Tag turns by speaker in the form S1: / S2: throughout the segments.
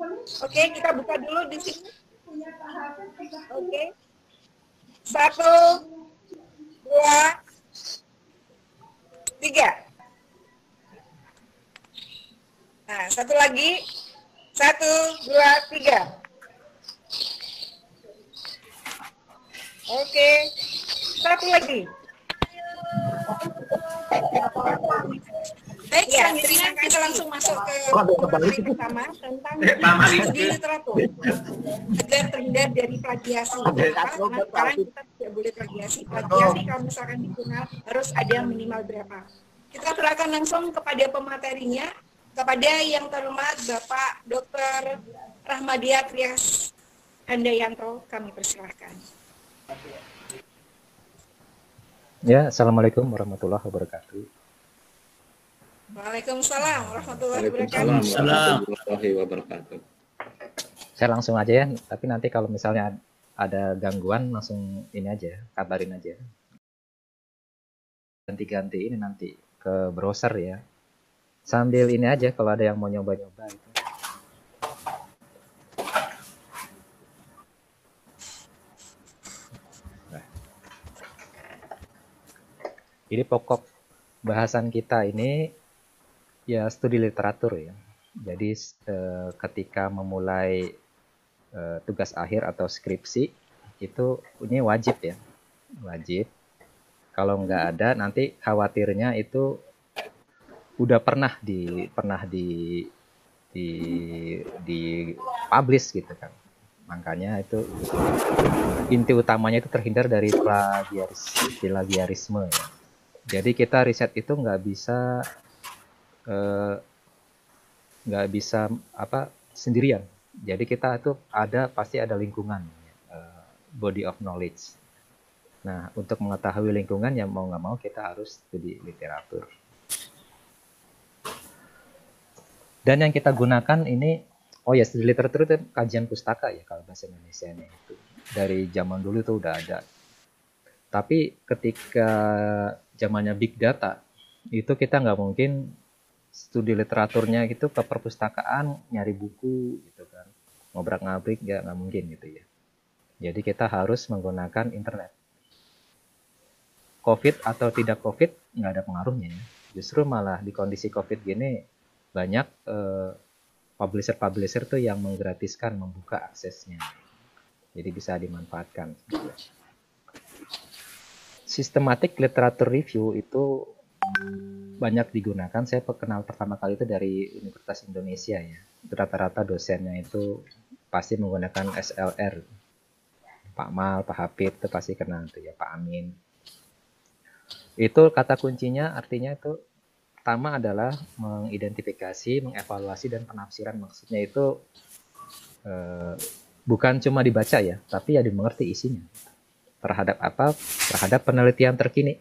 S1: Oke, okay, kita buka dulu di sini. Oke. Okay. Satu, dua, tiga. Nah, satu lagi. Satu, dua, tiga. Oke. Okay. Satu lagi. Baik, ya, selanjutnya kita langsung masuk ke materi pertama tentang studi literatur. Agar terhindar dari plagiasi. Karena sekarang kita tidak boleh plagiasi. Plagiasi kalau misalkan dikenal harus ada minimal berapa. Kita serahkan langsung kepada pematerinya, kepada yang terhormat Bapak Dr. Rahmadia Trias Handayanto, kami persilahkan.
S2: Ya, Assalamualaikum warahmatullahi wabarakatuh.
S1: Waalaikumsalam warahmatullahi wabarakatuh. warahmatullahi
S2: wabarakatuh. Saya langsung aja ya, tapi nanti kalau misalnya ada gangguan langsung ini aja, kabarin aja. Ganti-ganti ini nanti ke browser ya. Sambil ini aja kalau ada yang mau nyoba-nyoba itu. Nah. Ini pokok bahasan kita ini ya studi literatur ya. Jadi eh, ketika memulai eh, tugas akhir atau skripsi itu ini wajib ya, wajib. Kalau nggak ada nanti khawatirnya itu udah pernah di pernah di di di publish gitu kan. Makanya itu inti utamanya itu terhindar dari plagiarisme. Ya. Jadi kita riset itu nggak bisa Eh, nggak uh, bisa apa sendirian. Jadi kita itu ada pasti ada lingkungan eh, body of knowledge. Nah untuk mengetahui lingkungan yang mau nggak mau kita harus studi literatur. Dan yang kita gunakan ini oh ya studi literatur itu kajian pustaka ya kalau bahasa Indonesia ini itu dari zaman dulu itu udah ada tapi ketika zamannya big data itu kita nggak mungkin studi literaturnya gitu ke perpustakaan nyari buku gitu kan ngobrak ngabrik nggak ya nggak mungkin gitu ya jadi kita harus menggunakan internet covid atau tidak covid nggak ada pengaruhnya ya justru malah di kondisi covid gini banyak eh, publisher-publisher tuh yang menggratiskan membuka aksesnya jadi bisa dimanfaatkan sistematik literatur review itu banyak digunakan saya perkenal pertama kali itu dari Universitas Indonesia ya rata-rata dosennya itu pasti menggunakan SLR Pak Mal Pak Habib itu pasti kenal tuh ya Pak Amin itu kata kuncinya artinya itu pertama adalah mengidentifikasi mengevaluasi dan penafsiran maksudnya itu eh, bukan cuma dibaca ya tapi ya dimengerti isinya terhadap apa terhadap penelitian terkini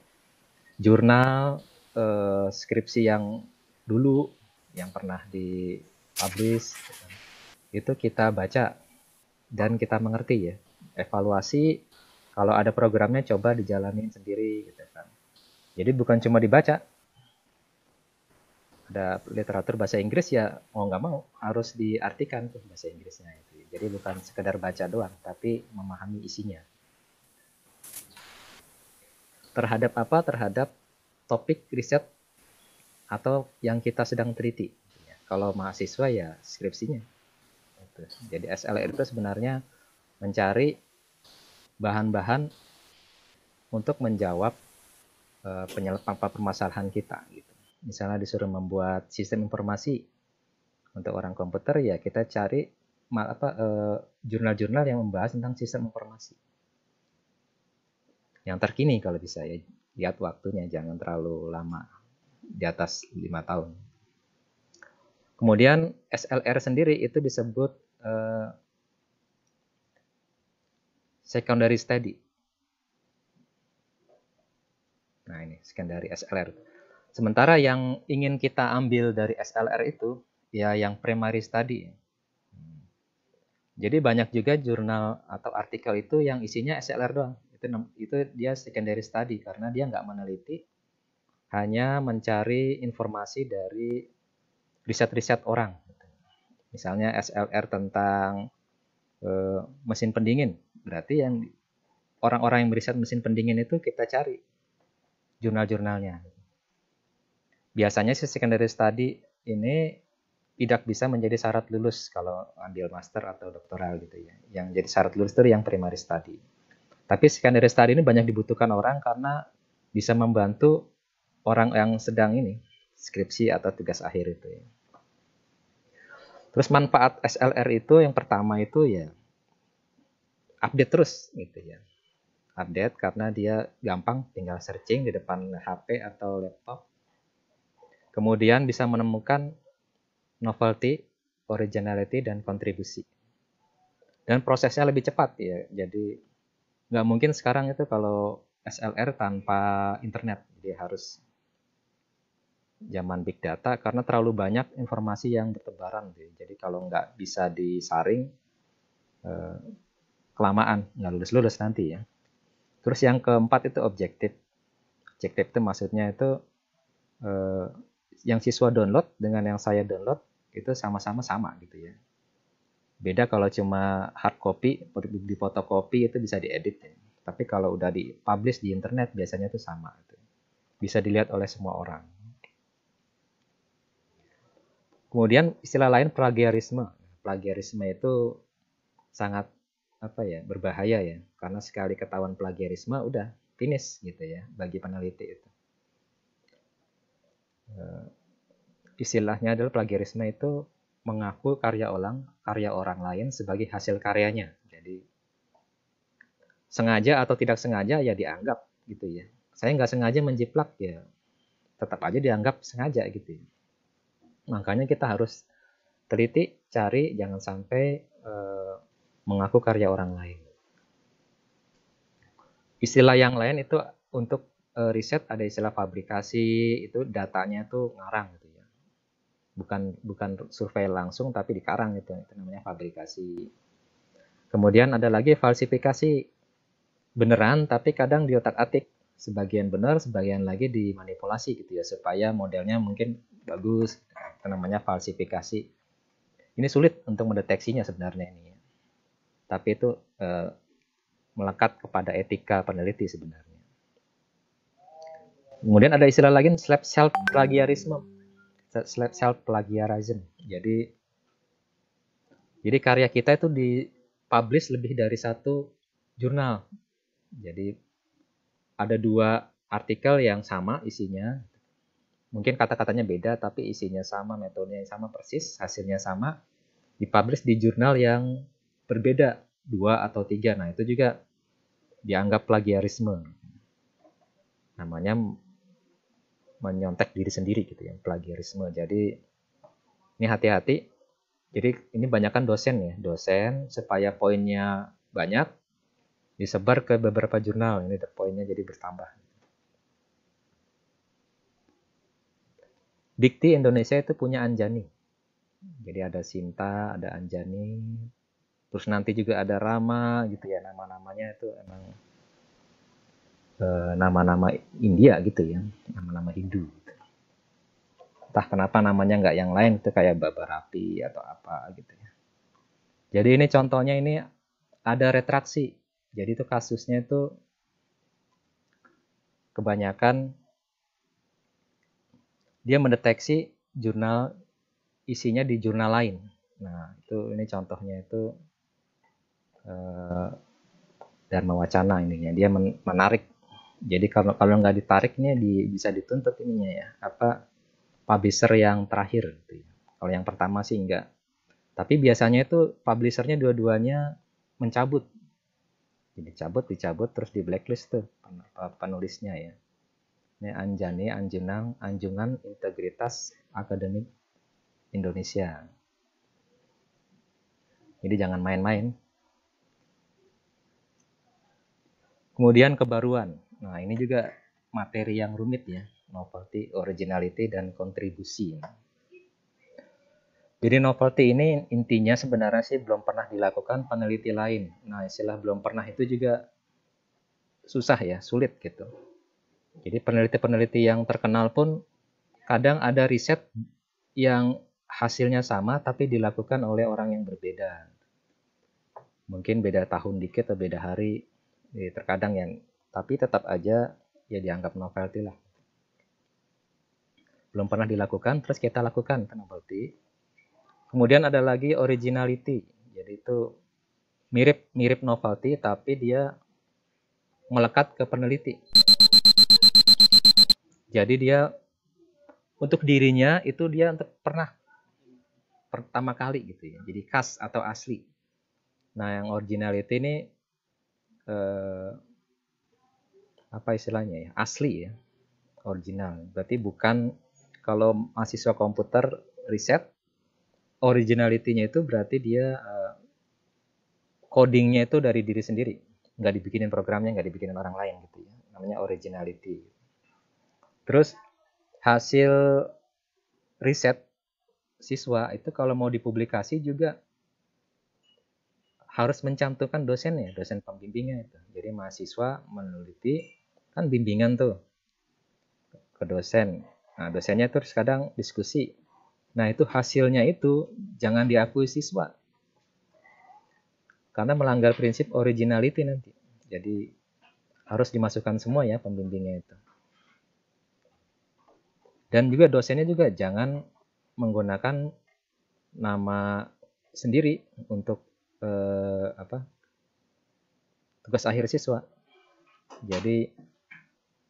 S2: jurnal uh, skripsi yang dulu yang pernah di publish itu kita baca dan kita mengerti ya evaluasi kalau ada programnya coba dijalani sendiri gitu kan jadi bukan cuma dibaca ada literatur bahasa Inggris ya mau nggak mau harus diartikan tuh bahasa Inggrisnya itu jadi bukan sekedar baca doang tapi memahami isinya terhadap apa terhadap topik riset atau yang kita sedang teliti. Ya, kalau mahasiswa ya skripsinya. Gitu. Jadi SLR itu sebenarnya mencari bahan-bahan untuk menjawab uh, eh, penyelesaian permasalahan kita. Gitu. Misalnya disuruh membuat sistem informasi untuk orang komputer ya kita cari apa eh, jurnal-jurnal yang membahas tentang sistem informasi yang terkini kalau bisa ya lihat waktunya jangan terlalu lama di atas lima tahun. Kemudian SLR sendiri itu disebut eh, secondary study. Nah ini secondary SLR. Sementara yang ingin kita ambil dari SLR itu ya yang primary study. Hmm. Jadi banyak juga jurnal atau artikel itu yang isinya SLR doang itu itu dia secondary study karena dia nggak meneliti hanya mencari informasi dari riset-riset orang misalnya SLR tentang e, mesin pendingin berarti yang orang-orang yang meriset mesin pendingin itu kita cari jurnal-jurnalnya biasanya sih secondary study ini tidak bisa menjadi syarat lulus kalau ambil master atau doktoral gitu ya. Yang jadi syarat lulus itu yang primary study. Tapi secondary study ini banyak dibutuhkan orang karena bisa membantu orang yang sedang ini skripsi atau tugas akhir itu ya. Terus manfaat SLR itu yang pertama itu ya update terus gitu ya. Update karena dia gampang tinggal searching di depan HP atau laptop. Kemudian bisa menemukan novelty, originality dan kontribusi. Dan prosesnya lebih cepat ya. Jadi nggak mungkin sekarang itu kalau SLR tanpa internet dia harus zaman big data karena terlalu banyak informasi yang bertebaran jadi kalau nggak bisa disaring eh, kelamaan nggak lulus lulus nanti ya terus yang keempat itu objektif objektif itu maksudnya itu eh, yang siswa download dengan yang saya download itu sama-sama sama gitu ya Beda kalau cuma hard copy, di fotokopi itu bisa diedit. Ya. Tapi kalau udah dipublish di internet biasanya itu sama. Itu. Bisa dilihat oleh semua orang. Kemudian istilah lain plagiarisme. Plagiarisme itu sangat apa ya berbahaya ya karena sekali ketahuan plagiarisme udah finish gitu ya bagi peneliti itu eh, istilahnya adalah plagiarisme itu mengaku karya orang karya orang lain sebagai hasil karyanya. Jadi sengaja atau tidak sengaja ya dianggap gitu ya. Saya nggak sengaja menjiplak ya tetap aja dianggap sengaja gitu. Ya. Makanya kita harus teliti cari jangan sampai eh, mengaku karya orang lain. Istilah yang lain itu untuk eh, riset ada istilah fabrikasi itu datanya tuh ngarang gitu ya bukan bukan survei langsung tapi di karang gitu. itu namanya fabrikasi kemudian ada lagi falsifikasi beneran tapi kadang di otak atik sebagian benar sebagian lagi dimanipulasi gitu ya supaya modelnya mungkin bagus itu namanya falsifikasi ini sulit untuk mendeteksinya sebenarnya ini ya. tapi itu eh, melekat kepada etika peneliti sebenarnya Kemudian ada istilah lagi slap self plagiarisme self plagiarism. Jadi jadi karya kita itu dipublish lebih dari satu jurnal. Jadi ada dua artikel yang sama isinya. Mungkin kata-katanya beda tapi isinya sama, metodenya sama persis, hasilnya sama. Dipublish di jurnal yang berbeda, dua atau tiga. Nah itu juga dianggap plagiarisme. Namanya menyontek diri sendiri gitu ya plagiarisme jadi ini hati-hati jadi ini banyakkan dosen ya dosen supaya poinnya banyak disebar ke beberapa jurnal ini poinnya jadi bertambah Dikti Indonesia itu punya Anjani. Jadi ada Sinta, ada Anjani, terus nanti juga ada Rama gitu ya nama-namanya itu emang Eh, nama-nama uh, India gitu ya, nama-nama Hindu. Gitu. Entah kenapa namanya nggak yang lain itu kayak Baba Rapi atau apa gitu ya. Jadi ini contohnya ini ada retraksi. Jadi itu kasusnya itu kebanyakan dia mendeteksi jurnal isinya di jurnal lain. Nah, itu ini contohnya itu eh, Dharma Wacana ininya. Dia menarik jadi kalau kalau nggak ditarik nih di, bisa dituntut ininya ya apa publisher yang terakhir gitu ya. kalau yang pertama sih enggak tapi biasanya itu publishernya dua-duanya mencabut jadi cabut dicabut terus di blacklist tuh penulisnya ya ini Anjani Anjunang Anjungan Integritas Akademik Indonesia jadi jangan main-main kemudian kebaruan Nah, ini juga materi yang rumit ya, novelty, originality, dan kontribusi. Jadi novelty ini intinya sebenarnya sih belum pernah dilakukan peneliti lain. Nah, istilah belum pernah itu juga susah ya, sulit gitu. Jadi peneliti-peneliti yang terkenal pun kadang ada riset yang hasilnya sama tapi dilakukan oleh orang yang berbeda. Mungkin beda tahun dikit atau beda hari. Jadi terkadang yang tapi tetap aja ya dianggap novelty lah. Belum pernah dilakukan, terus kita lakukan kan, novelty. Kemudian ada lagi originality, jadi itu mirip mirip novelty tapi dia melekat ke peneliti. Jadi dia untuk dirinya itu dia untuk pernah pertama kali gitu ya. Jadi khas atau asli. Nah, yang originality ini eh, apa istilahnya ya asli ya original berarti bukan kalau mahasiswa komputer riset originality nya itu berarti dia uh, codingnya itu dari diri sendiri nggak dibikinin programnya nggak dibikinin orang lain gitu ya namanya originality terus hasil riset siswa itu kalau mau dipublikasi juga harus mencantumkan dosennya, dosen pembimbingnya itu. Jadi mahasiswa meneliti kan bimbingan tuh ke dosen. Nah, dosennya terus kadang diskusi. Nah, itu hasilnya itu jangan diakui siswa. Karena melanggar prinsip originality nanti. Jadi harus dimasukkan semua ya pembimbingnya itu. Dan juga dosennya juga jangan menggunakan nama sendiri untuk eh, apa tugas akhir siswa. Jadi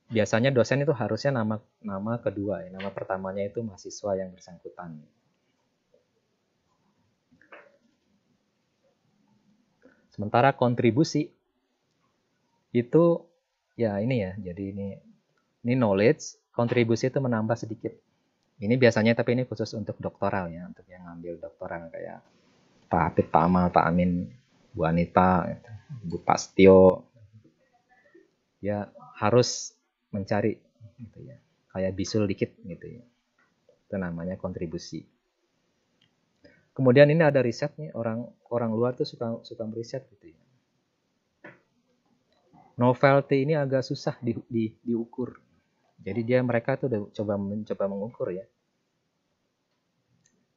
S2: biasanya dosen itu harusnya nama nama kedua ya. nama pertamanya itu mahasiswa yang bersangkutan sementara kontribusi itu ya ini ya jadi ini ini knowledge kontribusi itu menambah sedikit ini biasanya tapi ini khusus untuk doktoral ya untuk yang ngambil doktoral kayak Pak Apit, Pak Amal, Pak Amin, Bu Anita, Bu Pastio, ya harus mencari gitu ya kayak bisul dikit gitu ya itu namanya kontribusi kemudian ini ada riset nih orang orang luar tuh suka suka meriset gitu ya novelty ini agak susah di, di, diukur jadi dia mereka tuh udah coba mencoba mengukur ya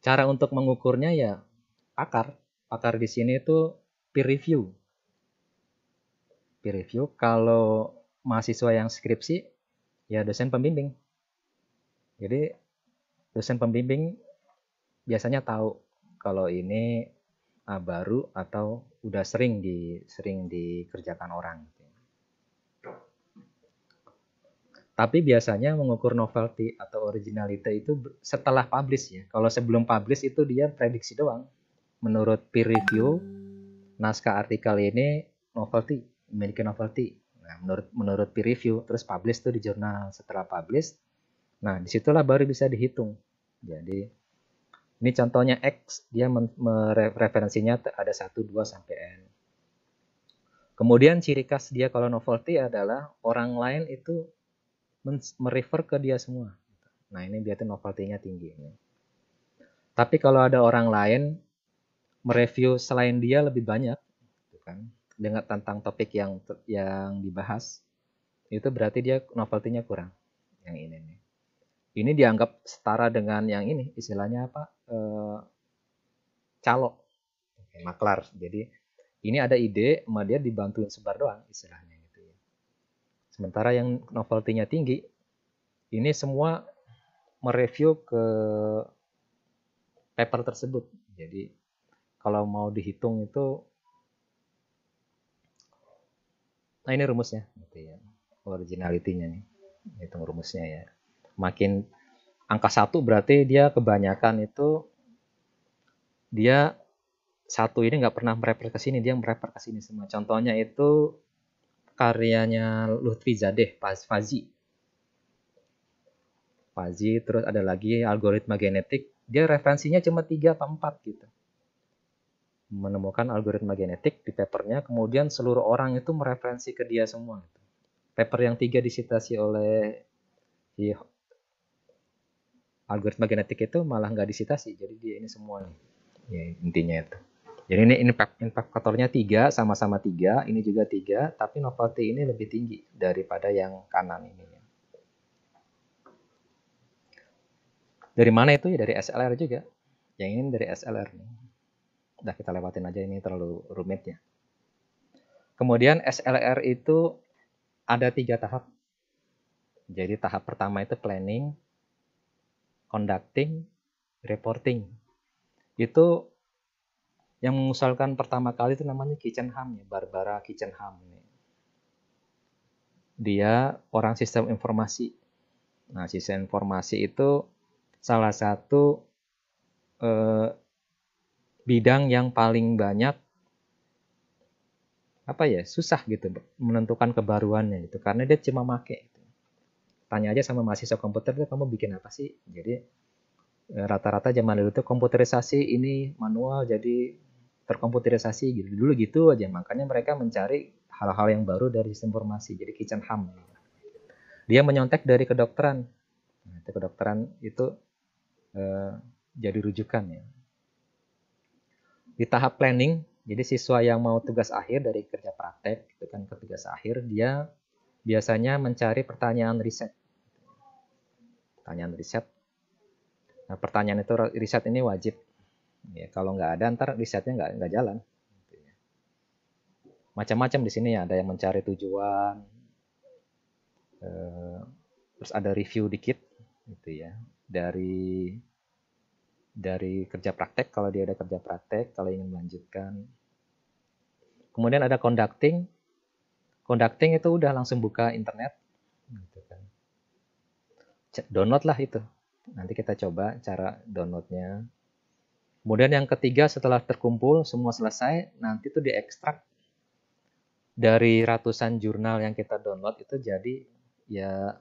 S2: cara untuk mengukurnya ya pakar pakar di sini itu peer review peer review kalau mahasiswa yang skripsi ya dosen pembimbing. Jadi dosen pembimbing biasanya tahu kalau ini ah, baru atau udah sering di sering dikerjakan orang. Tapi biasanya mengukur novelty atau originality itu setelah publish ya. Kalau sebelum publish itu dia prediksi doang. Menurut peer review, naskah artikel ini novelty, memiliki novelty. Nah, menurut menurut peer review terus publish tuh di jurnal. Setelah publish, nah disitulah baru bisa dihitung. Jadi ini contohnya X, dia mereferensinya ada 1, 2, sampai N. Kemudian ciri khas dia kalau novelty adalah orang lain itu merefer ke dia semua. Nah ini dia tuh novelty-nya tinggi. Tapi kalau ada orang lain mereview selain dia lebih banyak, gitu kan dengan tentang topik yang yang dibahas itu berarti dia novelty-nya kurang yang ini nih ini dianggap setara dengan yang ini istilahnya apa e, calo maklar jadi ini ada ide sama dia dibantuin sebar doang istilahnya gitu ya sementara yang novelty-nya tinggi ini semua mereview ke paper tersebut jadi kalau mau dihitung itu nah ini rumusnya gitu ya originalitinya nih itu rumusnya ya makin angka satu berarti dia kebanyakan itu dia satu ini nggak pernah mereper ke sini dia mereper ke sini semua contohnya itu karyanya Lutfi Zadeh Fazi Fazi terus ada lagi algoritma genetik dia referensinya cuma tiga atau empat gitu menemukan algoritma genetik di papernya, kemudian seluruh orang itu mereferensi ke dia semua. Gitu. Paper yang tiga disitasi oleh si algoritma genetik itu malah nggak disitasi, jadi dia ini semua Ya, intinya itu. Jadi ini impact faktornya tiga, sama-sama tiga, ini juga tiga, tapi novelty ini lebih tinggi daripada yang kanan ini. Dari mana itu ya dari SLR juga. Yang ini dari SLR nih. Udah kita lewatin aja ini terlalu rumitnya. Kemudian SLR itu ada tiga tahap. Jadi tahap pertama itu planning, conducting, reporting. Itu yang mengusulkan pertama kali itu namanya Kitchen Ham ya, Barbara Kitchen ini. Dia orang sistem informasi. Nah, sistem informasi itu salah satu eh, bidang yang paling banyak apa ya susah gitu menentukan kebaruannya itu karena dia cuma make gitu. tanya aja sama mahasiswa komputer tuh kamu bikin apa sih jadi e, rata-rata zaman dulu itu komputerisasi ini manual jadi terkomputerisasi gitu dulu gitu aja makanya mereka mencari hal-hal yang baru dari sistem informasi jadi kitchen ham dia menyontek dari kedokteran nah, kedokteran itu eh, jadi rujukan ya di tahap planning jadi siswa yang mau tugas akhir dari kerja praktek itu kan ke tugas akhir dia biasanya mencari pertanyaan riset pertanyaan riset nah, pertanyaan itu riset ini wajib ya, kalau nggak ada ntar risetnya nggak nggak jalan macam-macam di sini ya ada yang mencari tujuan eh, terus ada review dikit gitu ya dari dari kerja praktek kalau dia ada kerja praktek kalau ingin melanjutkan kemudian ada conducting conducting itu udah langsung buka internet gitu kan download lah itu nanti kita coba cara downloadnya kemudian yang ketiga setelah terkumpul semua selesai nanti itu diekstrak dari ratusan jurnal yang kita download itu jadi ya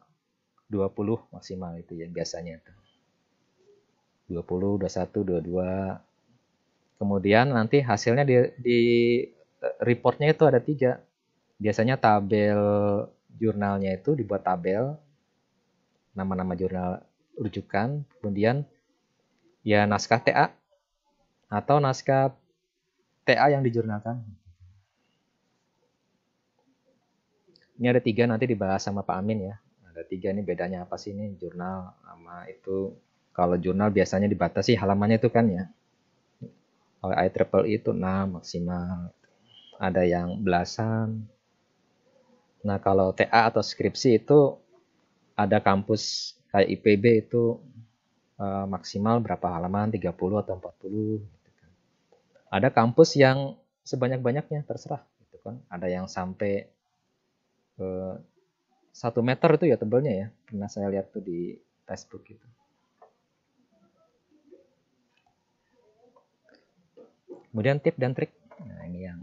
S2: 20 maksimal itu ya biasanya tuh. 20, 21, 22. Kemudian nanti hasilnya di, di eh, reportnya itu ada tiga. Biasanya tabel jurnalnya itu dibuat tabel nama-nama jurnal rujukan, kemudian ya naskah TA atau naskah TA yang dijurnalkan. Ini ada tiga nanti dibahas sama Pak Amin ya. Ada tiga ini bedanya apa sih ini jurnal sama itu kalau jurnal biasanya dibatasi halamannya itu kan ya. Oleh IEEE itu 6 nah, maksimal. Ada yang belasan. Nah kalau TA atau skripsi itu ada kampus kayak IPB itu eh, maksimal berapa halaman 30 atau 40 gitu kan. ada kampus yang sebanyak-banyaknya terserah gitu kan ada yang sampai eh, satu meter itu ya tebelnya ya pernah saya lihat tuh di Facebook gitu Kemudian tip dan trik. Nah, ini yang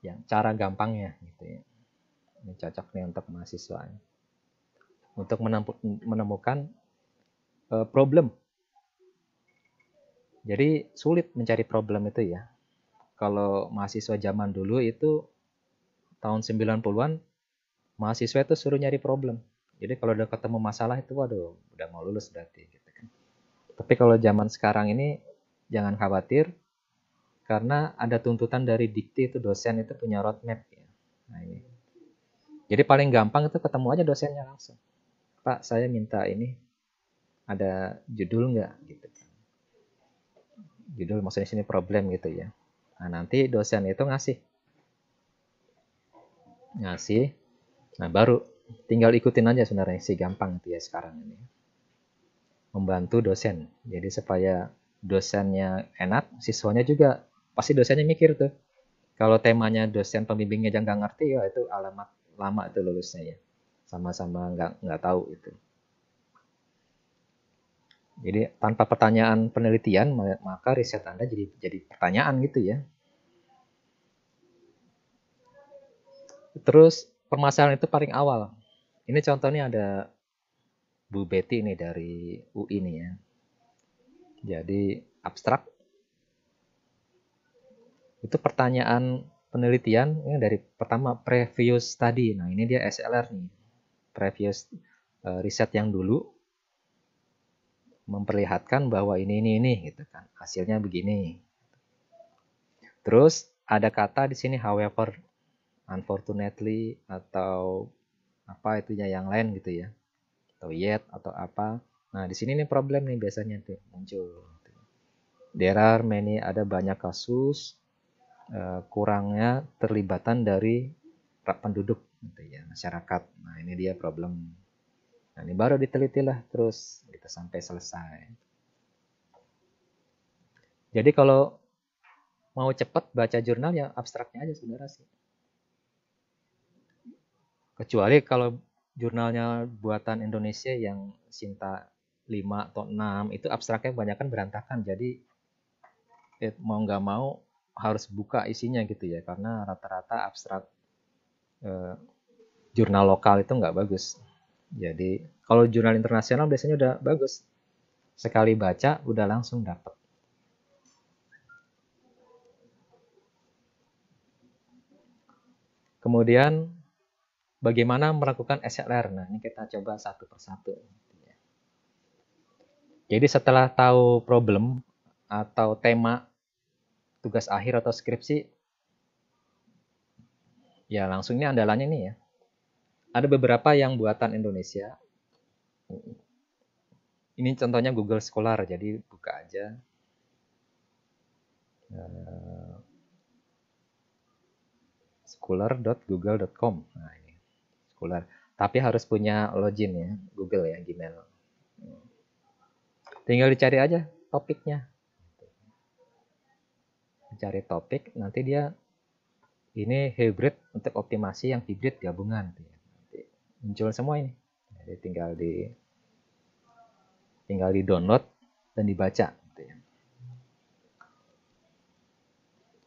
S2: yang cara gampangnya gitu ya. Ini cocok nih untuk mahasiswa. Untuk menemukan uh, problem. Jadi sulit mencari problem itu ya. Kalau mahasiswa zaman dulu itu tahun 90-an mahasiswa itu suruh nyari problem. Jadi kalau udah ketemu masalah itu waduh udah mau lulus berarti gitu kan. Tapi kalau zaman sekarang ini jangan khawatir karena ada tuntutan dari dikti itu dosen itu punya roadmap ya. Nah ini. Jadi paling gampang itu ketemu aja dosennya langsung. Pak, saya minta ini ada judul nggak gitu kan. Judul maksudnya sini problem gitu ya. Nah, nanti dosen itu ngasih. Ngasih. Nah, baru tinggal ikutin aja sebenarnya sih gampang itu ya sekarang ini. Membantu dosen. Jadi supaya dosennya enak, siswanya juga pasti dosennya mikir tuh kalau temanya dosen pembimbingnya jangan nggak ngerti ya itu alamat lama itu lulusnya ya sama-sama nggak nggak tahu itu jadi tanpa pertanyaan penelitian maka riset anda jadi jadi pertanyaan gitu ya terus permasalahan itu paling awal ini contohnya ada Bu Betty ini dari UI ini ya jadi abstrak itu pertanyaan penelitian ini ya, dari pertama previous tadi, Nah, ini dia SLR nih. Previous uh, riset yang dulu memperlihatkan bahwa ini ini ini gitu kan. Hasilnya begini. Terus ada kata di sini however, unfortunately atau apa itunya yang lain gitu ya. Atau yet atau apa. Nah, di sini nih problem nih biasanya tuh muncul. There are many ada banyak kasus Eh, kurangnya terlibatan dari penduduk gitu ya, masyarakat. Nah, ini dia problem. Nah, ini baru diteliti lah terus kita sampai selesai. Jadi kalau mau cepat baca jurnal ya abstraknya aja saudara sih. Kecuali kalau jurnalnya buatan Indonesia yang Sinta 5 atau 6 itu abstraknya banyak kan berantakan. Jadi eh, mau nggak mau harus buka isinya gitu ya karena rata-rata abstrak eh, jurnal lokal itu nggak bagus jadi kalau jurnal internasional biasanya udah bagus sekali baca udah langsung dapat kemudian bagaimana melakukan SLR nah ini kita coba satu persatu jadi setelah tahu problem atau tema tugas akhir atau skripsi, ya langsung ini andalannya nih ya. Ada beberapa yang buatan Indonesia. Ini contohnya Google Scholar, jadi buka aja. Eh, Scholar.google.com. Nah ini Scholar. Tapi harus punya login ya, Google ya, Gmail. Tinggal dicari aja topiknya cari topik nanti dia ini hybrid untuk optimasi yang hybrid gabungan nanti muncul semua ini jadi tinggal di tinggal di download dan dibaca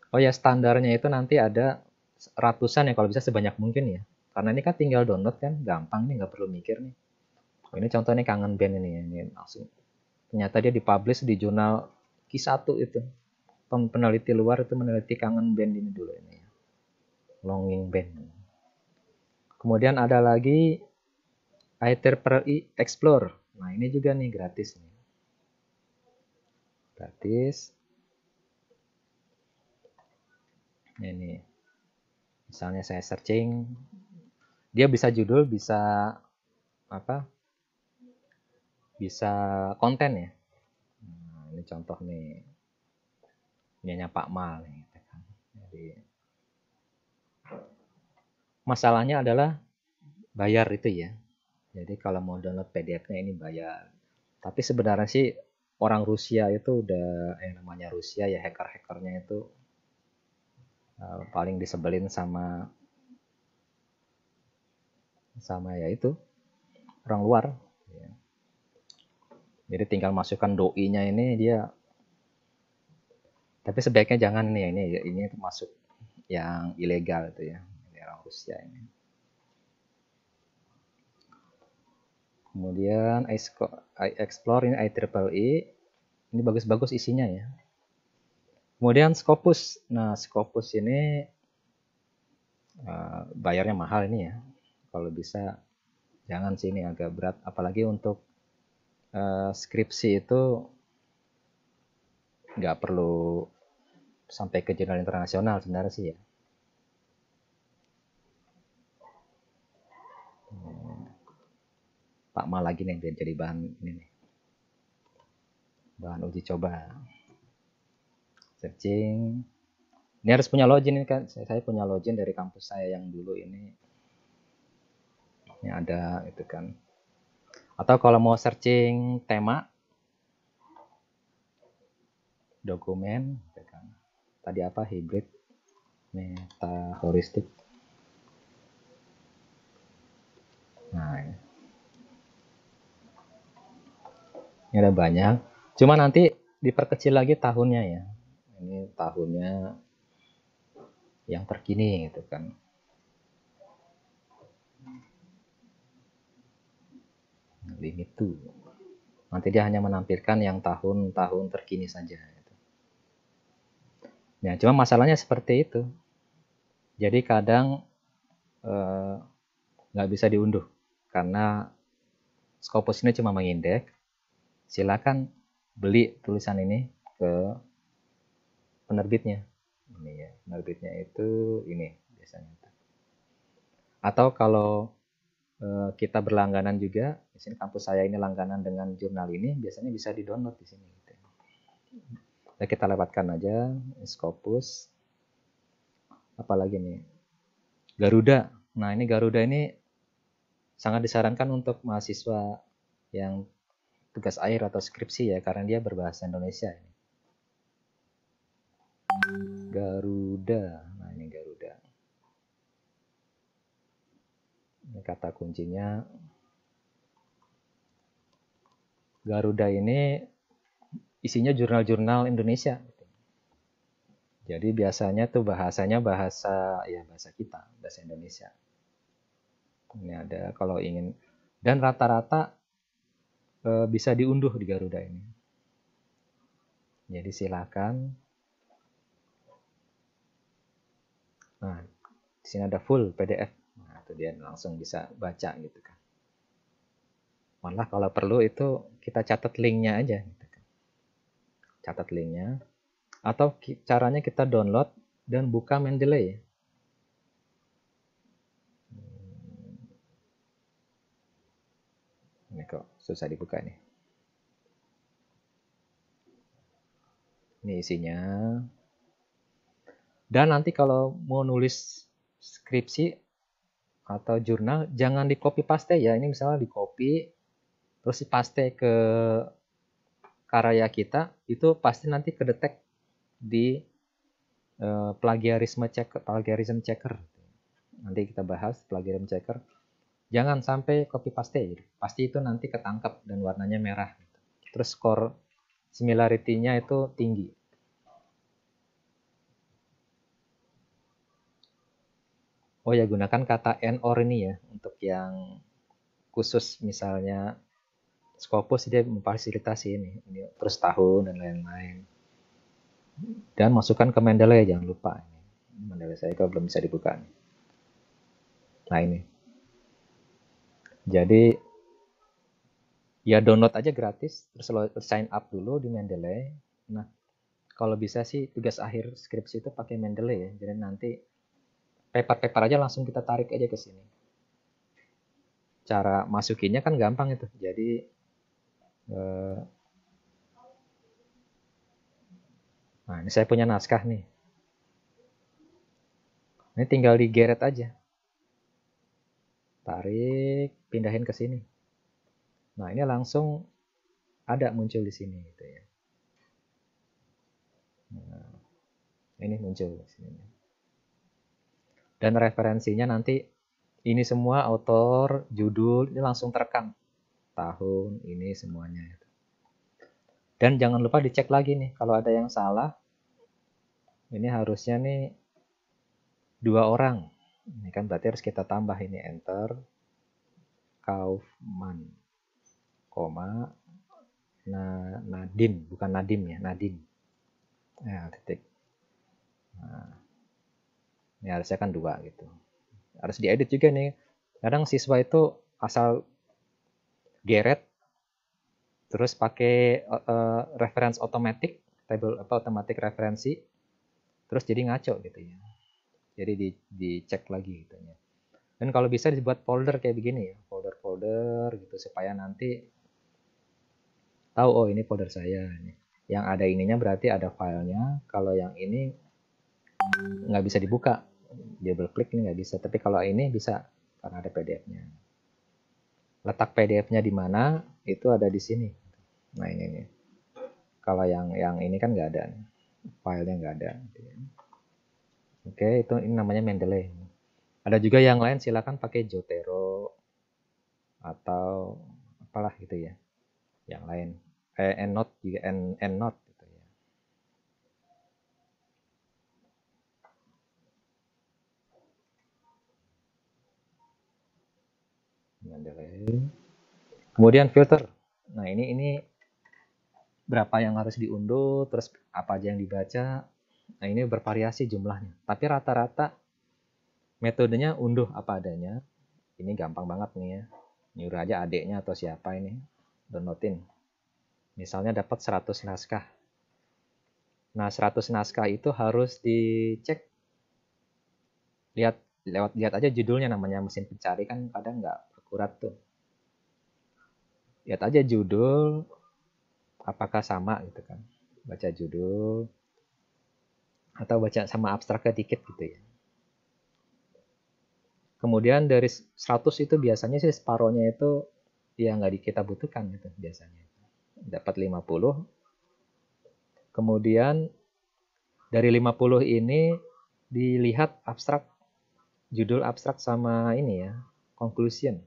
S2: Oh ya standarnya itu nanti ada ratusan ya kalau bisa sebanyak mungkin ya karena ini kan tinggal download kan gampang nih nggak perlu mikir nih oh, ini contohnya kangen band ini, ini langsung ternyata dia dipublish di jurnal Q1 itu peneliti luar itu meneliti kangen band ini dulu ini ya. longing band kemudian ada lagi Aether Per Explore nah ini juga nih gratis nih gratis ini misalnya saya searching dia bisa judul bisa apa bisa konten ya nah, ini contoh nih punyanya Pak Mal kan. Jadi masalahnya adalah bayar itu ya. Jadi kalau mau download PDF-nya ini bayar. Tapi sebenarnya sih orang Rusia itu udah yang namanya Rusia ya hacker-hackernya itu uh, paling disebelin sama sama ya itu orang luar. Jadi tinggal masukkan doi-nya ini dia tapi sebaiknya jangan nih ini ini termasuk yang ilegal itu ya orang Rusia ini kemudian I, I explore ini IEEE e. ini bagus-bagus isinya ya kemudian Scopus nah Scopus ini uh, bayarnya mahal ini ya kalau bisa jangan sih ini agak berat apalagi untuk uh, skripsi itu nggak perlu sampai ke jurnal internasional sebenarnya sih ya. Hmm. Pak Ma lagi nih yang jadi bahan ini nih. Bahan uji coba. Searching. Ini harus punya login ini kan. Saya punya login dari kampus saya yang dulu ini. Ini ada itu kan. Atau kalau mau searching tema dokumen gitu kan. tadi apa hybrid meta heuristik nah ini. Ya. ini ada banyak cuma nanti diperkecil lagi tahunnya ya ini tahunnya yang terkini gitu kan limit tuh nanti dia hanya menampilkan yang tahun-tahun terkini saja Ya, cuma masalahnya seperti itu. Jadi kadang eh, nggak eh, bisa diunduh karena Scopus ini cuma mengindek. Silakan beli tulisan ini ke penerbitnya. Ini ya, penerbitnya itu ini biasanya. Atau kalau eh, kita berlangganan juga, di sini kampus saya ini langganan dengan jurnal ini, biasanya bisa di-download di sini gitu ya kita lewatkan aja Scopus apalagi nih Garuda nah ini Garuda ini sangat disarankan untuk mahasiswa yang tugas air atau skripsi ya karena dia berbahasa Indonesia ini Garuda nah ini Garuda ini kata kuncinya Garuda ini isinya jurnal-jurnal Indonesia. Jadi biasanya tuh bahasanya bahasa ya bahasa kita, bahasa Indonesia. Ini ada kalau ingin dan rata-rata e, bisa diunduh di Garuda ini. Jadi silakan. Nah, di sini ada full PDF. Nah, itu dia langsung bisa baca gitu kan. Malah kalau perlu itu kita catat linknya aja catat linknya atau caranya kita download dan buka Mendeley hmm. ini kok susah dibuka nih ini isinya dan nanti kalau mau nulis skripsi atau jurnal jangan di copy paste ya ini misalnya di copy terus di paste ke karya kita itu pasti nanti kedetek di uh, plagiarisme checker, plagiarism checker. Nanti kita bahas plagiarism checker. Jangan sampai copy paste, gitu. pasti itu nanti ketangkap dan warnanya merah. Gitu. Terus skor similarity-nya itu tinggi. Oh ya gunakan kata and or ini ya untuk yang khusus misalnya Scopus dia memfasilitasi ini, ini per tahun dan lain-lain. Dan masukkan ke Mendeley jangan lupa ini. Mendeley saya kalau belum bisa dibuka Nah ini. Jadi ya download aja gratis terus lo sign up dulu di Mendeley. Nah, kalau bisa sih tugas akhir skripsi itu pakai Mendeley ya. Jadi nanti paper-paper aja langsung kita tarik aja ke sini. Cara masukinnya kan gampang itu. Jadi Eh, nah ini saya punya naskah nih ini tinggal digeret aja tarik pindahin ke sini nah ini langsung ada muncul di sini gitu ya nah, ini muncul di sini dan referensinya nanti ini semua autor judul ini langsung terekam tahun ini semuanya dan jangan lupa dicek lagi nih kalau ada yang salah ini harusnya nih dua orang ini kan berarti harus kita tambah ini enter Kaufman koma na, Nadin bukan Nadim ya Nadin ya titik nah, ini harusnya kan dua gitu harus diedit juga nih kadang siswa itu asal geret terus pakai uh, reference automatic table apa automatic referensi terus jadi ngaco gitu ya jadi di, di cek lagi gitu ya dan kalau bisa dibuat folder kayak begini ya folder-folder gitu supaya nanti tahu oh ini folder saya ini yang ada ininya berarti ada filenya kalau yang ini nggak bisa dibuka double klik ini nggak bisa tapi kalau ini bisa karena ada PDF-nya letak PDF-nya di mana itu ada di sini. Nah ini nih. Kalau yang yang ini kan nggak ada, filenya nggak ada. Oke, itu ini namanya Mendeley. Ada juga yang lain silakan pakai Jotero atau apalah gitu ya. Yang lain. Eh, EndNote juga EndNote Kemudian filter. Nah, ini ini berapa yang harus diunduh, terus apa aja yang dibaca. Nah, ini bervariasi jumlahnya. Tapi rata-rata metodenya unduh apa adanya. Ini gampang banget nih ya. Nyuruh aja adiknya atau siapa ini downloadin. Misalnya dapat 100 naskah. Nah, 100 naskah itu harus dicek lihat lewat lihat aja judulnya namanya mesin pencari kan kadang nggak akurat tuh lihat aja judul apakah sama gitu kan baca judul atau baca sama abstrak dikit gitu ya kemudian dari 100 itu biasanya sih separohnya itu ya nggak kita butuhkan gitu biasanya dapat 50 kemudian dari 50 ini dilihat abstrak judul abstrak sama ini ya conclusion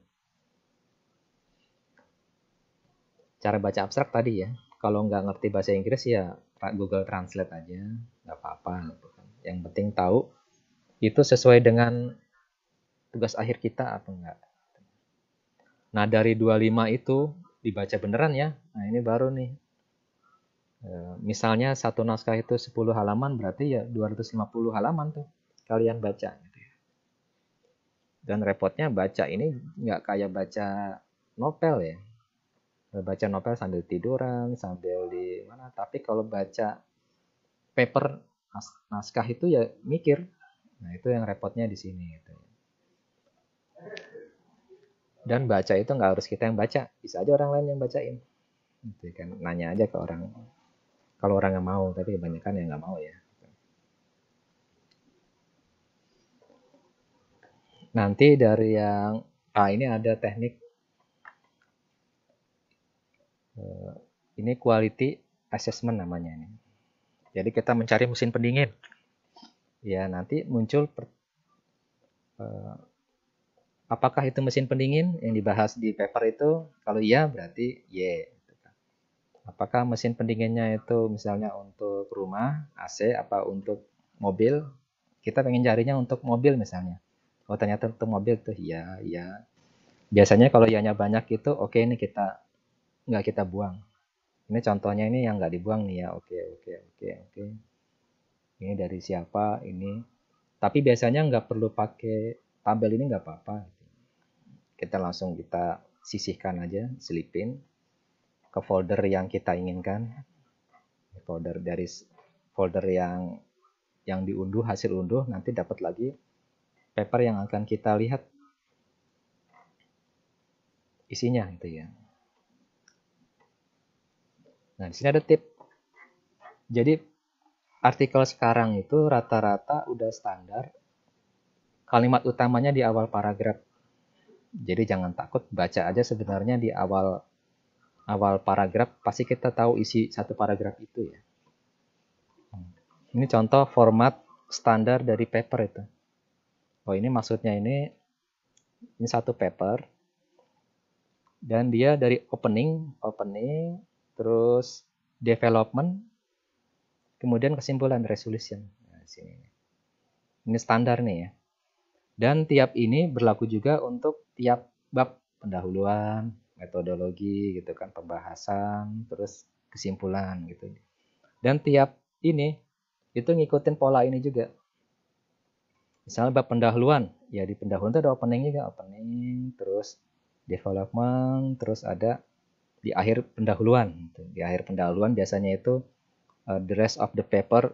S2: cara baca abstrak tadi ya kalau nggak ngerti bahasa Inggris ya Google Translate aja nggak apa-apa gitu kan. yang penting tahu itu sesuai dengan tugas akhir kita atau enggak nah dari 25 itu dibaca beneran ya nah ini baru nih e, misalnya satu naskah itu 10 halaman berarti ya 250 halaman tuh kalian baca gitu ya. dan repotnya baca ini nggak kayak baca novel ya baca novel sambil tiduran sambil di mana tapi kalau baca paper naskah itu ya mikir nah itu yang repotnya di sini gitu dan baca itu nggak harus kita yang baca bisa aja orang lain yang bacain gitu kan nanya aja ke orang kalau orang nggak mau tapi kebanyakan yang nggak mau ya nanti dari yang ah ini ada teknik Eh, ini quality assessment namanya ini. Jadi kita mencari mesin pendingin. Ya, nanti muncul per, eh, apakah itu mesin pendingin yang dibahas di paper itu? Kalau iya berarti Y. Yeah. Gitu kan. Apakah mesin pendinginnya itu misalnya untuk rumah, AC, apa untuk mobil? Kita pengen carinya untuk mobil misalnya. Oh ternyata untuk mobil tuh iya iya. Biasanya kalau ianya banyak itu oke okay, ini kita nggak kita buang. Ini contohnya ini yang nggak dibuang nih ya. Oke, oke, oke, oke. Ini dari siapa? Ini. Tapi biasanya nggak perlu pakai tabel ini nggak apa-apa. Kita langsung kita sisihkan aja, selipin ke folder yang kita inginkan. Folder dari folder yang yang diunduh hasil unduh nanti dapat lagi paper yang akan kita lihat isinya itu ya. Nah, di sini ada tip. Jadi artikel sekarang itu rata-rata udah standar kalimat utamanya di awal paragraf. Jadi jangan takut baca aja sebenarnya di awal awal paragraf pasti kita tahu isi satu paragraf itu ya. Ini contoh format standar dari paper itu. Oh ini maksudnya ini ini satu paper dan dia dari opening opening terus development, kemudian kesimpulan resolution. Nah, sini. Ini standar nih ya. Dan tiap ini berlaku juga untuk tiap bab pendahuluan, metodologi gitu kan, pembahasan, terus kesimpulan gitu. Dan tiap ini itu ngikutin pola ini juga. Misalnya bab pendahuluan, ya di pendahuluan itu ada opening juga, opening, terus development, terus ada di akhir pendahuluan. Gitu. Di akhir pendahuluan biasanya itu uh, the rest of the paper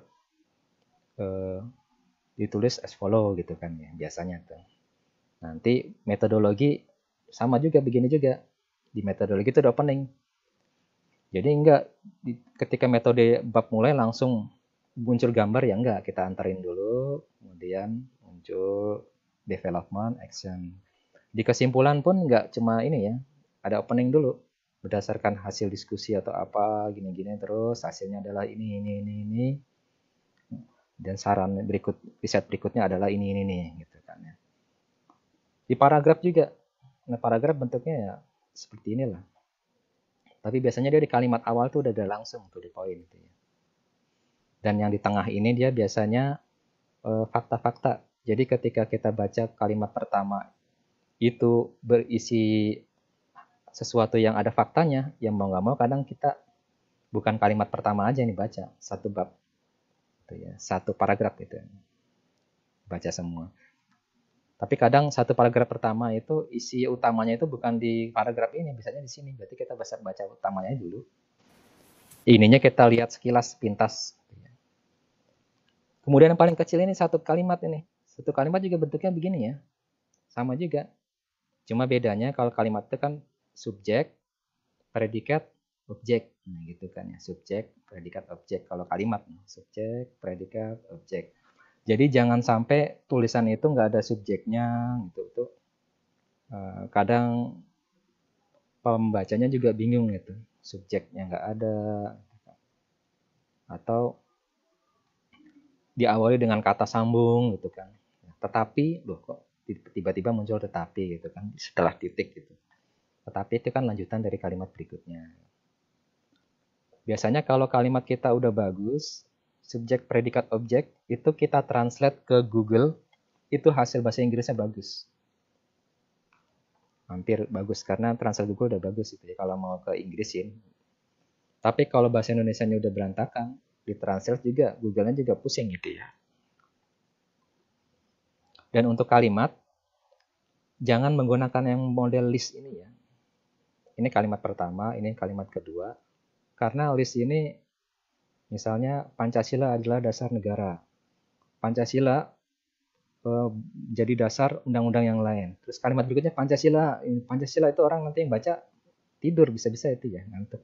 S2: uh, ditulis as follow gitu kan ya biasanya tuh. Nanti metodologi sama juga begini juga. Di metodologi itu ada opening. Jadi enggak di, ketika metode bab mulai langsung muncul gambar ya enggak, kita antarin dulu, kemudian muncul development action. Di kesimpulan pun enggak cuma ini ya, ada opening dulu berdasarkan hasil diskusi atau apa gini-gini terus hasilnya adalah ini ini ini ini dan saran berikut riset berikutnya adalah ini ini ini gitu kan ya di paragraf juga nah paragraf bentuknya ya seperti inilah tapi biasanya dia di kalimat awal tuh udah ada langsung tuh di poin gitu ya dan yang di tengah ini dia biasanya eh, fakta-fakta uh, jadi ketika kita baca kalimat pertama itu berisi sesuatu yang ada faktanya, yang mau nggak mau kadang kita bukan kalimat pertama aja yang dibaca, satu bab, gitu ya, satu paragraf gitu, ya. baca semua. Tapi kadang satu paragraf pertama itu isi utamanya itu bukan di paragraf ini, biasanya di sini. Berarti kita bisa baca utamanya dulu. Ininya kita lihat sekilas pintas. Kemudian yang paling kecil ini satu kalimat ini. Satu kalimat juga bentuknya begini ya. Sama juga. Cuma bedanya kalau kalimat itu kan subjek, predikat, objek. Nah, gitu kan ya, subjek, predikat, objek. Kalau kalimat nah, subjek, predikat, objek. Jadi jangan sampai tulisan itu nggak ada subjeknya gitu itu eh, kadang pembacanya juga bingung gitu subjeknya nggak ada gitu. atau diawali dengan kata sambung gitu kan tetapi loh kok tiba-tiba muncul tetapi gitu kan setelah titik gitu tetapi itu kan lanjutan dari kalimat berikutnya. Biasanya kalau kalimat kita udah bagus, subjek, predikat, objek, itu kita translate ke Google, itu hasil bahasa Inggrisnya bagus. Hampir bagus, karena translate Google udah bagus itu ya, kalau mau ke Inggrisin. Tapi kalau bahasa Indonesia-nya udah berantakan, ditranslate juga, Google-nya juga pusing gitu ya. Dan untuk kalimat, jangan menggunakan yang model list ini ya. Ini kalimat pertama, ini kalimat kedua. Karena list ini misalnya Pancasila adalah dasar negara. Pancasila eh, jadi dasar undang-undang yang lain. Terus kalimat berikutnya Pancasila, Pancasila itu orang nanti yang baca tidur bisa-bisa itu ya ngantuk.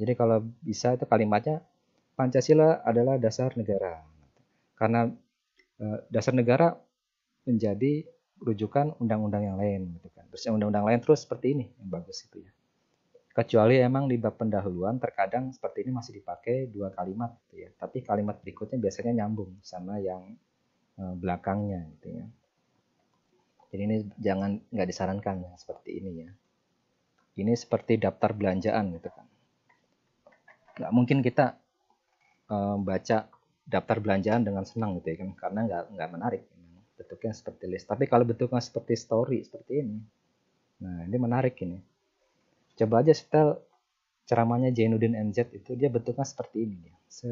S2: Jadi kalau bisa itu kalimatnya Pancasila adalah dasar negara. Karena eh, dasar negara menjadi rujukan undang-undang yang lain gitu kan. Terus undang-undang lain terus seperti ini yang bagus itu ya. Kecuali emang di bab pendahuluan terkadang seperti ini masih dipakai dua kalimat gitu ya. Tapi kalimat berikutnya biasanya nyambung sama yang e, belakangnya gitu ya. Jadi ini jangan nggak disarankan ya, seperti ini ya. Ini seperti daftar belanjaan gitu kan. Nggak mungkin kita eh, baca daftar belanjaan dengan senang gitu ya kan karena nggak nggak menarik bentuknya seperti list tapi kalau bentuknya seperti story seperti ini nah ini menarik ini coba aja setel ceramahnya Jainuddin MZ itu dia bentuknya seperti ini ya. Se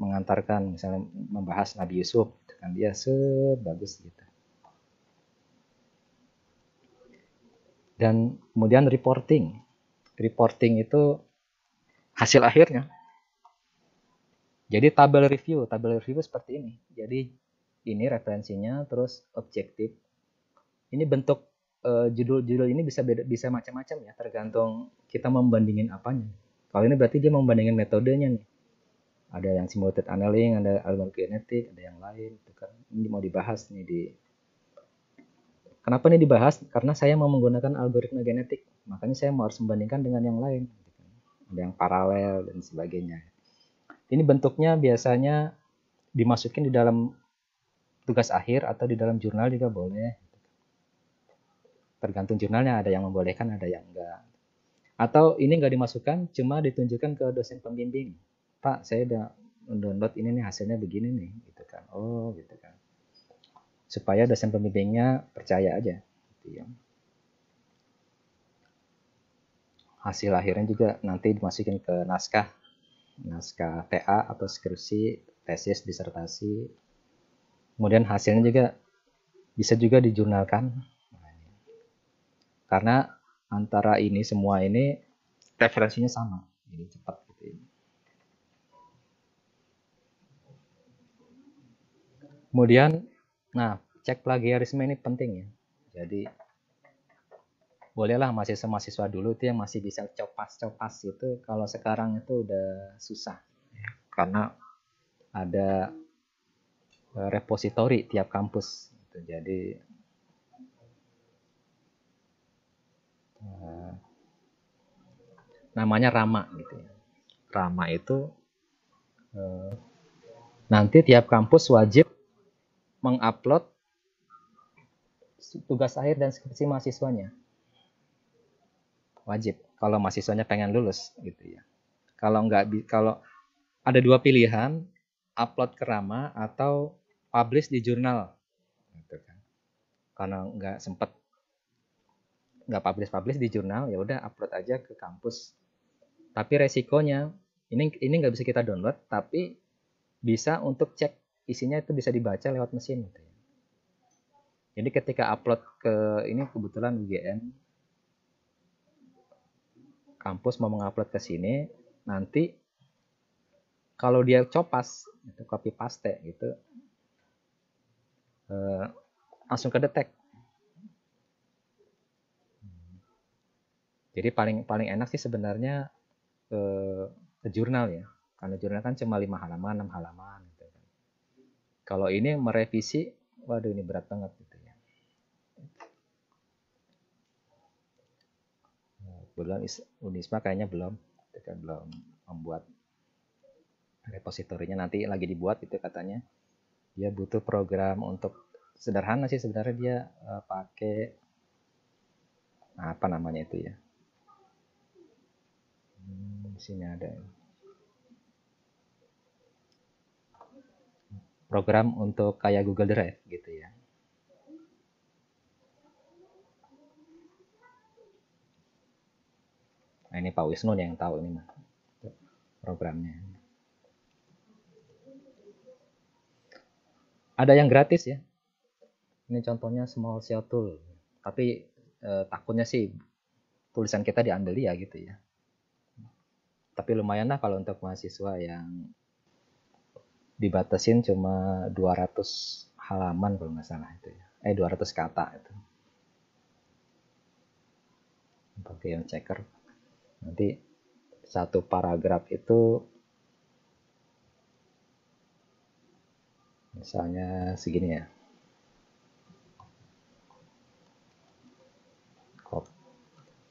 S2: mengantarkan misalnya membahas Nabi Yusuf gitu kan dia sebagus gitu dan kemudian reporting reporting itu hasil akhirnya jadi tabel review tabel review seperti ini jadi ini referensinya terus objektif ini bentuk eh, judul-judul uh, ini bisa beda, bisa macam-macam ya tergantung kita membandingin apanya kalau ini berarti dia membandingin metodenya nih ada yang simulated annealing ada genetik, ada yang lain itu kan ini mau dibahas nih di kenapa ini dibahas karena saya mau menggunakan algoritma genetik makanya saya mau harus membandingkan dengan yang lain ada yang paralel dan sebagainya ini bentuknya biasanya dimasukin di dalam tugas akhir atau di dalam jurnal juga boleh. Tergantung jurnalnya ada yang membolehkan, ada yang enggak. Atau ini enggak dimasukkan, cuma ditunjukkan ke dosen pembimbing. Pak, saya udah download ini nih hasilnya begini nih, gitu kan. Oh, gitu kan. Supaya dosen pembimbingnya percaya aja. Gitu ya. Hasil akhirnya juga nanti dimasukin ke naskah naskah TA atau skripsi, tesis, disertasi, kemudian hasilnya juga bisa juga dijurnalkan karena antara ini semua ini referensinya sama jadi cepat gitu ini. Ya. kemudian nah cek plagiarisme ini penting ya jadi bolehlah mahasiswa-mahasiswa dulu itu yang masih bisa copas-copas itu kalau sekarang itu udah susah karena ada Eh, repository tiap kampus. Gitu. Jadi eh, namanya Rama gitu ya. Rama itu eh, nanti tiap kampus wajib mengupload tugas akhir dan skripsi mahasiswanya. Wajib kalau mahasiswanya pengen lulus gitu ya. Kalau nggak kalau ada dua pilihan, upload ke Rama atau publish di jurnal gitu kan karena nggak sempet nggak publish publish di jurnal ya udah upload aja ke kampus tapi resikonya ini ini nggak bisa kita download tapi bisa untuk cek isinya itu bisa dibaca lewat mesin gitu ya. jadi ketika upload ke ini kebetulan UGM kampus mau mengupload ke sini nanti kalau dia copas itu copy paste gitu Eh, langsung ke detect. Jadi paling paling enak sih sebenarnya ke, eh, ke jurnal ya, karena jurnal kan cuma lima halaman, enam halaman. Gitu kan. Kalau ini merevisi, waduh ini berat banget gitu ya. Belum Unisma kayaknya belum, gitu kan belum membuat repositorinya nanti lagi dibuat itu katanya dia butuh program untuk sederhana sih sebenarnya dia uh, eh, pakai apa namanya itu ya hmm, sini ada program untuk kayak Google Drive gitu ya nah ini Pak Wisnu yang tahu ini mah programnya ada yang gratis ya ini contohnya small cell tool tapi eh, takutnya sih tulisan kita diambil ya gitu ya tapi lumayan lah kalau untuk mahasiswa yang dibatasin cuma 200 halaman kalau nggak salah itu ya eh 200 kata itu pakai yang checker nanti satu paragraf itu misalnya segini ya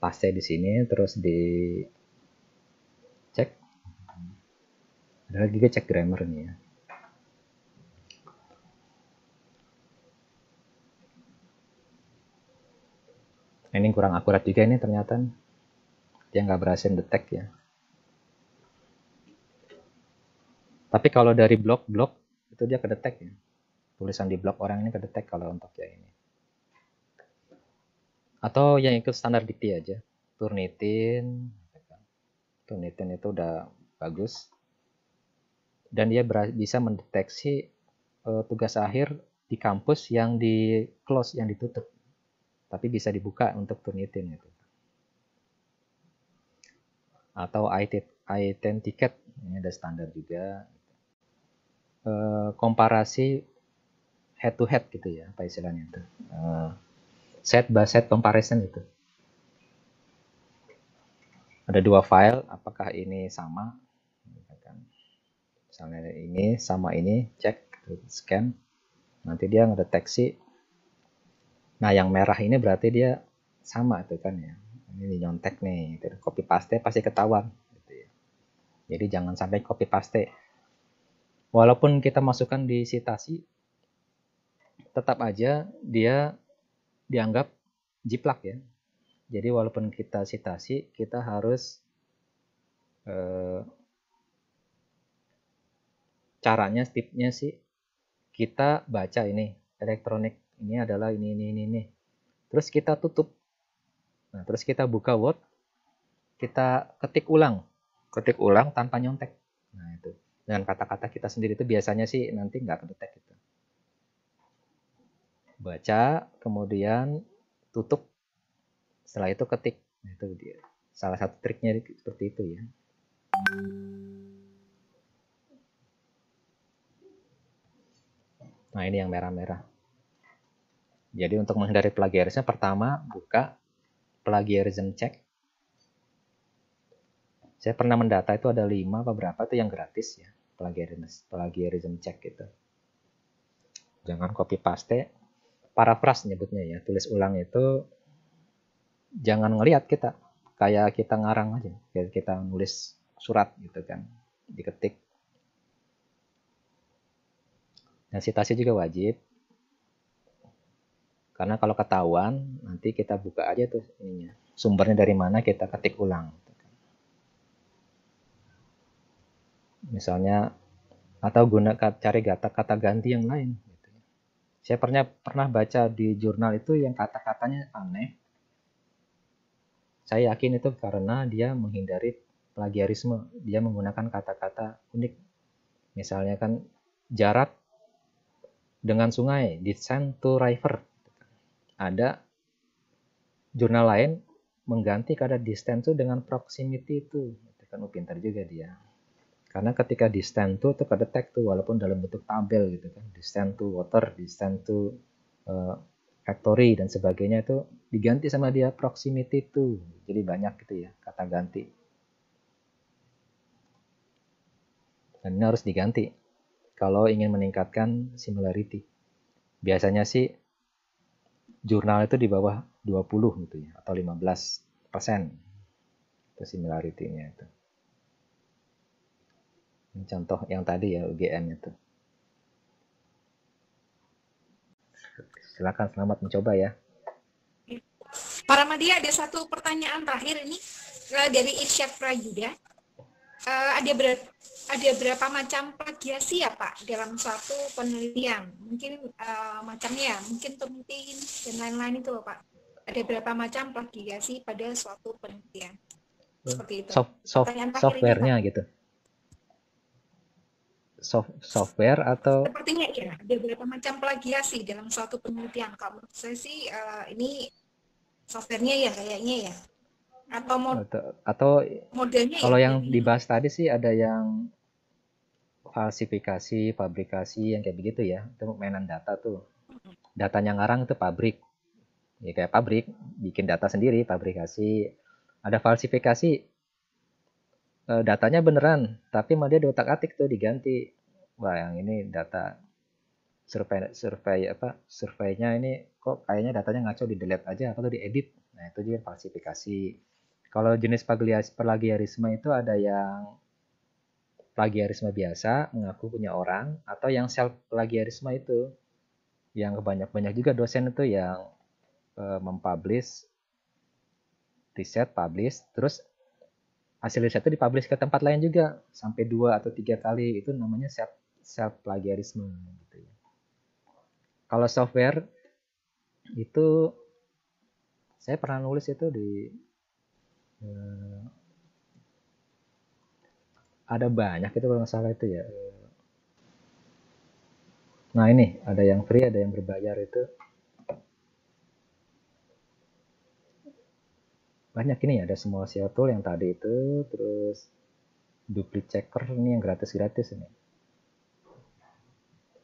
S2: paste di sini terus di cek ada lagi ke cek grammar nih ya nah, ini kurang akurat juga ini ternyata dia nggak berhasil detect ya tapi kalau dari blog-blog itu dia kedetek ya tulisan di blog orang ini kedetek kalau untuk ya ini atau yang ikut standar DT aja Turnitin gitu kan. Turnitin itu udah bagus dan dia bisa mendeteksi uh, tugas akhir di kampus yang di close yang ditutup tapi bisa dibuka untuk Turnitin itu atau item tiket ini ada standar juga uh, komparasi head to head gitu ya apa istilahnya itu uh, set by set comparison itu. Ada dua file, apakah ini sama? Misalnya ini sama ini, cek, scan. Nanti dia ngedeteksi. Nah, yang merah ini berarti dia sama itu kan ya. Ini nyontek nih, gitu. copy paste pasti ketahuan. Gitu ya. Jadi jangan sampai copy paste. Walaupun kita masukkan di citasi, tetap aja dia dianggap jiplak ya. Jadi walaupun kita citasi, kita harus eh, caranya, tipnya sih kita baca ini elektronik ini adalah ini ini ini ini. Terus kita tutup. Nah, terus kita buka Word, kita ketik ulang, ketik ulang tanpa nyontek. Nah itu dengan kata-kata kita sendiri itu biasanya sih nanti nggak kedetek gitu baca kemudian tutup setelah itu ketik nah, itu dia salah satu triknya seperti itu ya nah ini yang merah-merah jadi untuk menghindari plagiarisme pertama buka plagiarism check saya pernah mendata itu ada lima apa berapa itu yang gratis ya plagiarism plagiarism check gitu jangan copy paste parafras nyebutnya ya tulis ulang itu jangan ngelihat kita kayak kita ngarang aja kayak kita nulis surat gitu kan diketik dan nah, citasi juga wajib karena kalau ketahuan nanti kita buka aja tuh ininya sumbernya dari mana kita ketik ulang gitu kan. misalnya atau guna cari kata kata ganti yang lain saya pernah pernah baca di jurnal itu yang kata-katanya aneh. Saya yakin itu karena dia menghindari plagiarisme. Dia menggunakan kata-kata unik. Misalnya kan jarak dengan sungai, descent to river. Ada jurnal lain mengganti kata distance itu dengan proximity itu. Itu kan pintar juga dia. Karena ketika distant to itu ada tuh walaupun dalam bentuk tabel gitu kan. Distant to water, distant to uh, eh, factory dan sebagainya itu diganti sama dia proximity to. Jadi banyak gitu ya kata ganti. Dan ini harus diganti kalau ingin meningkatkan similarity. Biasanya sih jurnal itu di bawah 20 gitu ya atau 15 persen itu similarity-nya itu. Contoh yang tadi ya UGM itu. Silakan selamat mencoba ya.
S1: Para media ada satu pertanyaan terakhir ini eh, dari Irsyad Prayuda. Uh, eh, ada ber ada berapa macam plagiasi ya Pak dalam suatu penelitian? Mungkin uh, macamnya, ya, mungkin penelitian dan lain-lain itu Pak. Ada berapa macam plagiasi pada suatu penelitian? Hmm. Seperti itu. Soft, soft, softwarenya gitu
S2: software atau
S1: sepertinya iya ada beberapa macam plagiasi dalam suatu penelitian kalau menurut saya sih uh, ini softwarenya ya kayaknya ya atau mod
S2: atau, modelnya ya, kalau ya, yang ini. dibahas tadi sih ada yang falsifikasi fabrikasi yang kayak begitu ya itu mainan data tuh datanya ngarang itu pabrik ya kayak pabrik bikin data sendiri fabrikasi ada falsifikasi Eh, datanya beneran, tapi mah dia otak atik tuh diganti. Wah yang ini data survei survei apa surveinya ini kok kayaknya datanya ngaco di delete aja atau di edit? Nah itu juga falsifikasi. Kalau jenis plagiarisme itu ada yang plagiarisme biasa mengaku punya orang atau yang self plagiarisme itu yang banyak-banyak juga dosen itu yang e, mempublish riset publish terus hasil riset itu dipublish ke tempat lain juga sampai dua atau tiga kali itu namanya self self plagiarisme gitu ya. Kalau software itu saya pernah nulis itu di eh, ada banyak itu kalau salah itu ya. Nah ini ada yang free ada yang berbayar itu banyak ini ya ada semua SEO tool yang tadi itu terus duplicate checker ini yang gratis-gratis ini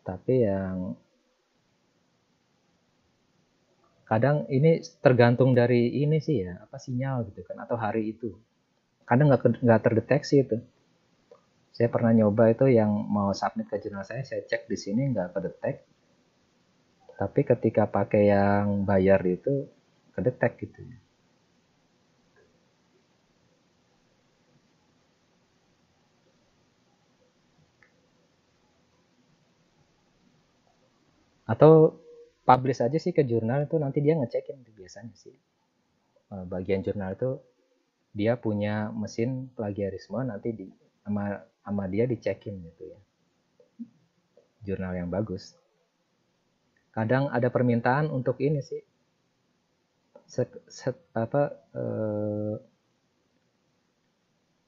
S2: tapi yang kadang ini tergantung dari ini sih ya apa sinyal gitu kan atau hari itu kadang nggak nggak terdeteksi itu saya pernah nyoba itu yang mau submit ke jurnal saya saya cek di sini nggak kedetek tapi ketika pakai yang bayar itu kedetek gitu ya atau publish aja sih ke jurnal itu nanti dia ngecekin itu biasanya sih eh, bagian jurnal itu dia punya mesin plagiarisme nanti di sama sama dia dicekin gitu ya jurnal yang bagus kadang ada permintaan untuk ini sih set, set apa eh,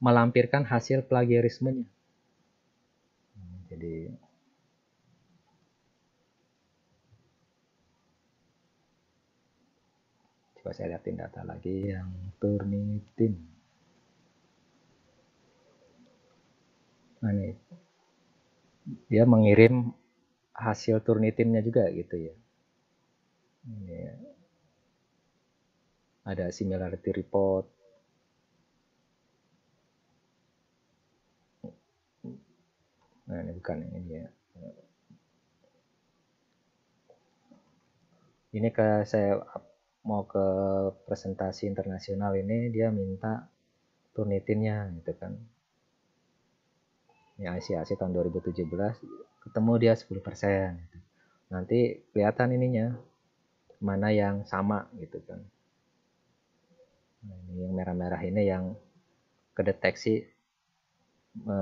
S2: melampirkan hasil plagiarismenya coba saya lihatin data lagi yang Turnitin nah ini dia mengirim hasil Turnitinnya juga gitu ya ini ya. ada similarity report nah ini bukan ini ya ini ke saya mau ke presentasi internasional ini dia minta turnitinnya gitu kan ya ICAC tahun 2017 ketemu dia 10% gitu. nanti kelihatan ininya mana yang sama gitu kan nah, ini yang merah-merah ini yang kedeteksi e,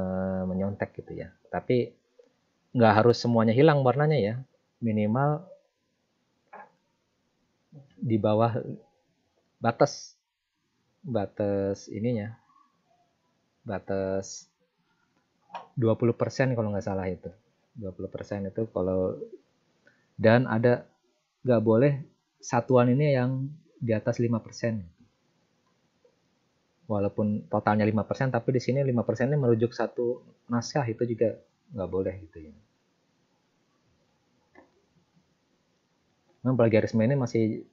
S2: menyontek gitu ya tapi nggak harus semuanya hilang warnanya ya minimal di bawah batas batas ininya batas 20% kalau nggak salah itu 20% itu kalau dan ada nggak boleh satuan ini yang di atas 5% walaupun totalnya 5% tapi di sini 5% ini merujuk satu naskah itu juga nggak boleh gitu ya. Memang plagiarisme ini masih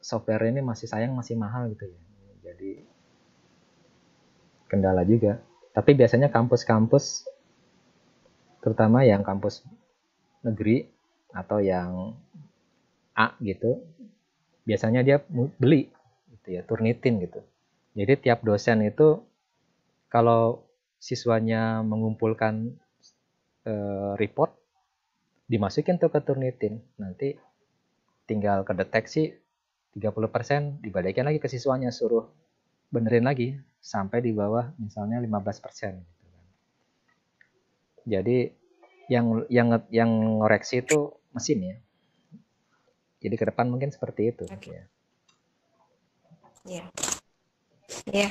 S2: software ini masih sayang masih mahal gitu ya jadi kendala juga tapi biasanya kampus-kampus terutama yang kampus negeri atau yang A gitu biasanya dia beli gitu ya turnitin gitu jadi tiap dosen itu kalau siswanya mengumpulkan e, report dimasukin tuh ke turnitin nanti tinggal kedeteksi 30% dibalikin lagi ke siswanya suruh benerin lagi sampai di bawah misalnya 15% gitu kan. Jadi yang yang yang ngoreksi itu mesin ya. Jadi ke depan mungkin seperti itu okay. Gitu ya.
S1: Iya. Iya.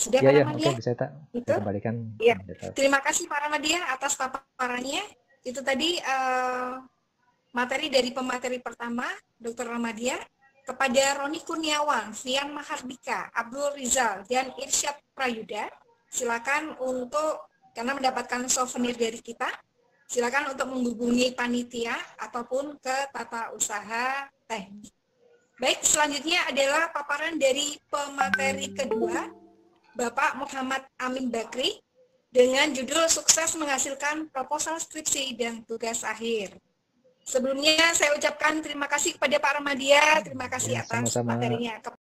S1: Sudah ya, ya, okay, bisa tak itu? kembalikan. Ya. Terima kasih para media atas paparannya. Itu tadi uh, materi dari pemateri pertama Dr. Ramadia kepada Roni Kurniawan, Fian Mahardika, Abdul Rizal, dan Irsyad Prayuda. Silakan untuk karena mendapatkan souvenir dari kita, silakan untuk menghubungi panitia ataupun ke tata usaha teknik. Baik, selanjutnya adalah paparan dari pemateri kedua, Bapak Muhammad Amin Bakri, dengan judul Sukses Menghasilkan Proposal Skripsi dan Tugas Akhir. Sebelumnya saya ucapkan terima kasih kepada Pak Ramadia, terima kasih ya, atas sama -sama. materinya.